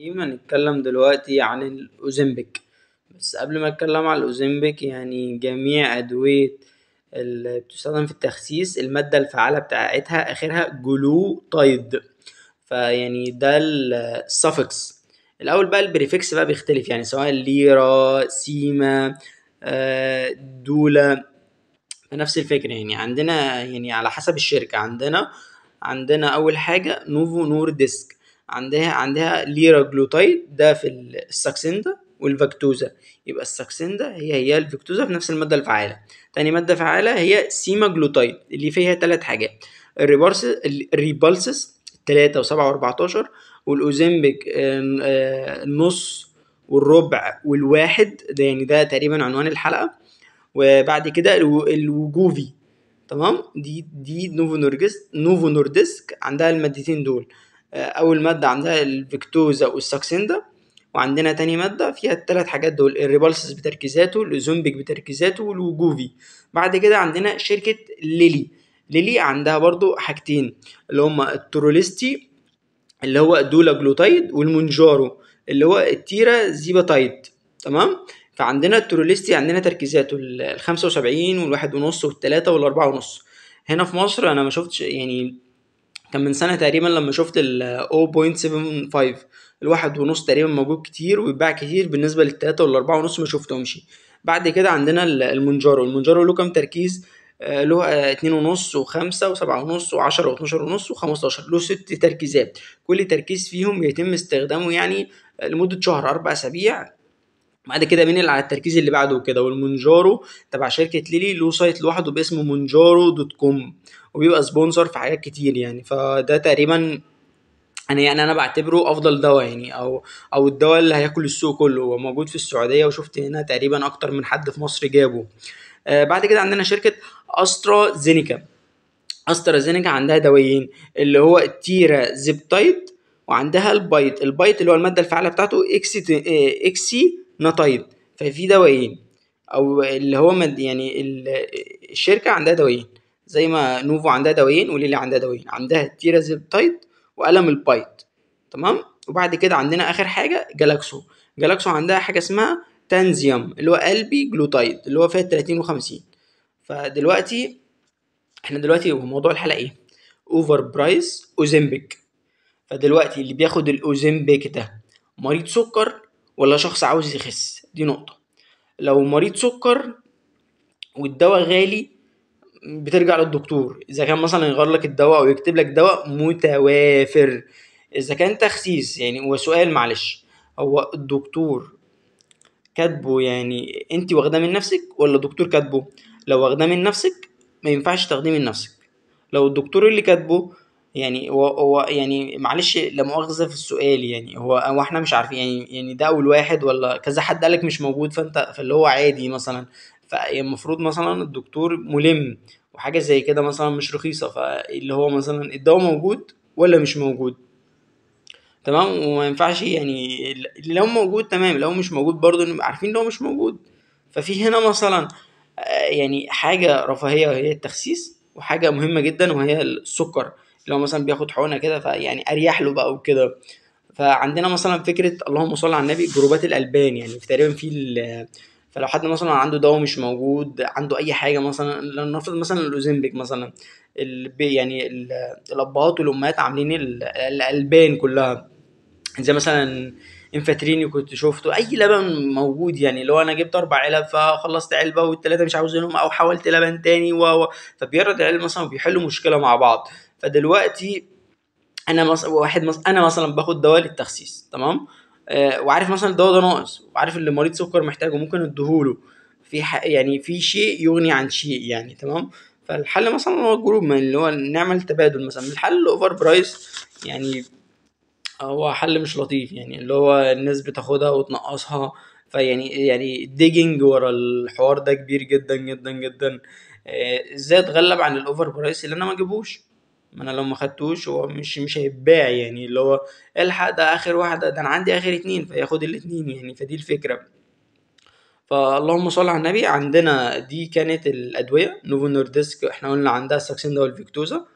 ايما نتكلم دلوقتي عن الأوزمبيك بس قبل ما أتكلم على الأوزمبيك يعني جميع أدوية اللي بتستخدم في التخسيس المادة الفعالة بتاعتها آخرها جلو تايد فيعني ده السفكس الأول بقى البريفكس بقى بيختلف يعني سواء ليرا سيما آه، دولة نفس الفكرة يعني عندنا يعني على حسب الشركة عندنا عندنا أول حاجة نوفو ديسك عندها عندها ليرا جلوتايد ده في الساكسندا والفاكتوزا يبقى الساكسندا هي هي الفاكتوزا في نفس المادة الفعالة تاني مادة فعالة هي سيما جلوتايد اللي فيها تلات حاجات الريبارس الريبالسس تلاتة وسبعة وأربعتاشر والأوزيمبيك آه، آه، النص والربع والواحد ده يعني ده تقريبا عنوان الحلقة وبعد كده الوجوفي تمام دي دي نوفو نوفو نورديسك عندها المادتين دول اول ماده عندها الفيكتوزا والساكسندا وعندنا تاني مادة فيها التلات حاجات دول الريبالسس بتركيزاته الأوزومبيك بتركيزاته والوجوفي بعد كده عندنا شركة ليلي ليلي عندها برضو حاجتين اللي هما التروليستي اللي هو دولا جلوتايد والمونجارو اللي هو التيرا زيباتايد تمام فعندنا التروليستي عندنا تركيزاته 75 وال والواحد ونص والتلاتة والأربعة ونص هنا في مصر أنا ما شفتش يعني كان من سنه تقريبا لما شفت ال 0.75 الواحد ونص تقريبا موجود كتير ويتباع كتير بالنسبه للتلاته والاربعه ونص ما شفتهمش بعد كده عندنا المونجارو المونجارو له كام تركيز آه، له اتنين ونص وخمسة وسبعة ونص وعشرة واتناشر ونص وخمستاشر له ست تركيزات كل تركيز فيهم يتم استخدامه يعني لمدة شهر أربع أسابيع بعد كده بينقل على التركيز اللي بعده وكده والمونجارو تبع شركة ليلي له سايت لوحده باسمه مونجارو دوت كوم وبيبقى سبونسر في حاجات كتير يعني فده تقريبا انا يعني انا بعتبره افضل دواء يعني او او الدواء اللي هياكل السوق كله هو موجود في السعوديه وشفت هنا تقريبا اكتر من حد في مصر جابه آه، بعد كده عندنا شركه استرا زينيكا استرا زينيكا عندها دوايين اللي هو التيرا زيبتايد وعندها البايت البايت اللي هو الماده الفعاله بتاعته آه، اكسي اكسي طيب ففي دوايين او اللي هو مد يعني الشركه عندها دوايين زي ما نوفو عندها دوايين وليلي عندها دوايين عندها تيرازيبتايد وقلم البايت تمام وبعد كده عندنا اخر حاجه جالاكسو جالاكسو عندها حاجه اسمها تانزيوم اللي هو قلبي جلوتايد اللي هو فيها 30 و50 فدلوقتي احنا دلوقتي موضوع الحلقه ايه اوفر برايس اوزمبيك فدلوقتي اللي بياخد الاوزمبيك ده مريض سكر ولا شخص عاوز يخس دي نقطة لو مريض سكر والدواء غالي بترجع للدكتور اذا كان مثلا يغير لك الدواء او يكتب لك دواء متوافر اذا كان تخسيس يعني هو سؤال معلش هو الدكتور كاتبه يعني انت واخداه من نفسك ولا الدكتور كاتبه لو واخداه من نفسك ما ينفعش تاخديه من نفسك لو الدكتور اللي كاتبه يعني هو هو يعني معلش لا مؤاخذه في السؤال يعني هو هو احنا مش عارفين يعني يعني ده اول واحد ولا كذا حد قالك مش موجود فانت فاللي هو عادي مثلا فالمفروض مثلا الدكتور ملم وحاجه زي كده مثلا مش رخيصه فاللي هو مثلا الدواء موجود ولا مش موجود تمام وما ينفعش يعني لو موجود تمام لو مش موجود برضه نبقى عارفين لو مش موجود ففي هنا مثلا آه، يعني حاجه رفاهيه وهي التخسيس وحاجه مهمه جدا وهي السكر لو مثلا بياخد حقنه كده فيعني اريح له بقى وكده فعندنا مثلا فكره اللهم صل على النبي جروبات الالبان يعني في تقريبا في فلو حد مثلا عنده دواء مش موجود عنده اي حاجه مثلا لنفرض مثلا الاوزمبيك مثلا البي يعني الابهات والامهات عاملين الالبان كلها زي مثلا انفاتريني كنت شفته اي لبن موجود يعني لو انا جبت اربع علب فخلصت علبه والثلاثه مش عاوزينهم او حولت لبن تاني و فبيعرض العلب مثلا وبيحلوا مشكله مع بعض فدلوقتي انا مثلا واحد مص... انا مثلا باخد دواء للتخسيس تمام آه وعارف مثلا الدواء ده ناقص وعارف اللي مريض سكر محتاجه ممكن اديهوله في ح... يعني في شيء يغني عن شيء يعني تمام فالحل مثلا هو الجروب من اللي هو نعمل تبادل مثلا الحل الاوفر برايس يعني هو حل مش لطيف يعني اللي هو الناس بتاخدها وتنقصها فيعني يعني ديجنج ورا الحوار ده كبير جدا جدا جدا آه، ازاي اتغلب عن الاوفر برايس اللي انا ما اجيبوش ما انا لو ما خدتوش هو مش مش هيتباع يعني اللي هو الحق ده اخر واحده ده انا عندي اخر اتنين فياخد الاتنين يعني فدي الفكره فاللهم صل على النبي عندنا دي كانت الادويه نوفو نورديسك احنا قلنا عندها الساكسين والفيكتوزا ده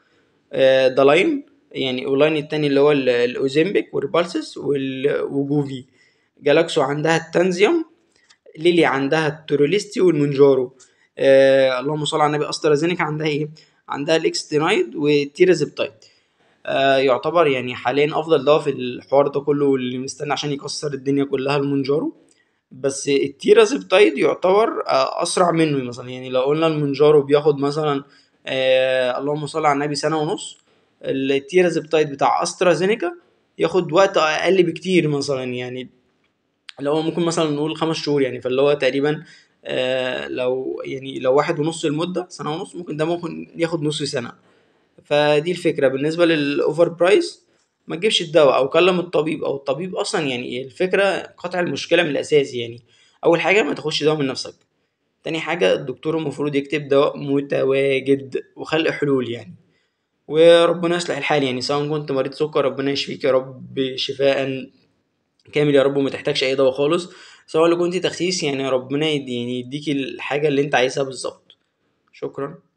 آه، لاين يعني ولاين التاني اللي هو الاوزيمبيك والبالسس وجوفي جالاكسو عندها التنزيوم ليلي عندها التوروليستي والمنجارو آه اللهم صل على النبي استرازينيكا عندها ايه عندها الاكستينايد والتيرازيبتايد آه يعتبر يعني حاليا افضل دواء في الحوار ده كله اللي مستني عشان يكسر الدنيا كلها المونجارو بس التيرازيبتايد يعتبر آه اسرع منه مثلا يعني لو قلنا المونجارو بياخد مثلا آه اللهم صل على النبي سنه ونص التيرازيبتايد بتاع استرازينيكا ياخد وقت اقل بكتير مثلا يعني لو ممكن مثلا نقول خمس شهور يعني فاللي هو تقريبا آه، لو يعني لو واحد ونص المدة سنة ونص ممكن ده ممكن ياخد نص سنة فدي الفكرة بالنسبة للأوفر برايس ما تجيبش الدواء أو كلم الطبيب أو الطبيب أصلا يعني الفكرة قطع المشكلة من الأساس يعني أول حاجة ما تاخدش دواء من نفسك تاني حاجة الدكتور المفروض يكتب دواء متواجد وخلق حلول يعني وربنا يصلح الحال يعني سواء كنت مريض سكر ربنا يشفيك يا رب شفاء كامل يا رب وما تحتاجش اي دواء خالص سواء لو كنت دخيس يعني ربنا يديني يديك الحاجة اللي انت عايزها بالظبط شكرا